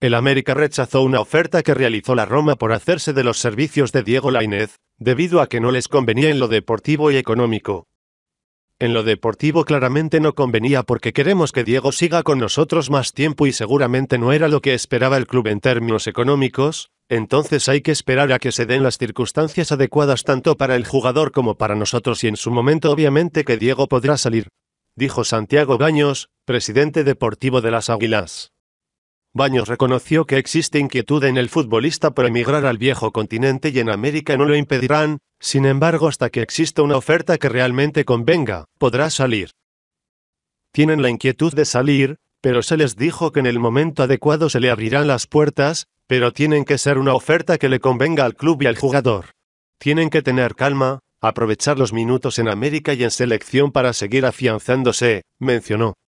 El América rechazó una oferta que realizó la Roma por hacerse de los servicios de Diego Lainez, debido a que no les convenía en lo deportivo y económico. En lo deportivo claramente no convenía porque queremos que Diego siga con nosotros más tiempo y seguramente no era lo que esperaba el club en términos económicos, entonces hay que esperar a que se den las circunstancias adecuadas tanto para el jugador como para nosotros y en su momento obviamente que Diego podrá salir, dijo Santiago Baños, presidente deportivo de las Águilas. Baños reconoció que existe inquietud en el futbolista por emigrar al viejo continente y en América no lo impedirán, sin embargo hasta que exista una oferta que realmente convenga, podrá salir. Tienen la inquietud de salir, pero se les dijo que en el momento adecuado se le abrirán las puertas, pero tienen que ser una oferta que le convenga al club y al jugador. Tienen que tener calma, aprovechar los minutos en América y en selección para seguir afianzándose, mencionó.